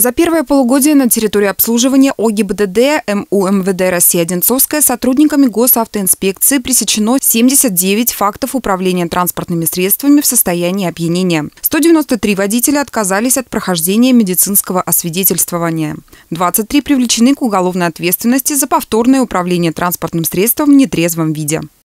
За первое полугодие на территории обслуживания ОГИБДД МУ МВД России Одинцовская сотрудниками госавтоинспекции пресечено 79 фактов управления транспортными средствами в состоянии опьянения. 193 водителя отказались от прохождения медицинского освидетельствования. 23 привлечены к уголовной ответственности за повторное управление транспортным средством в нетрезвом виде.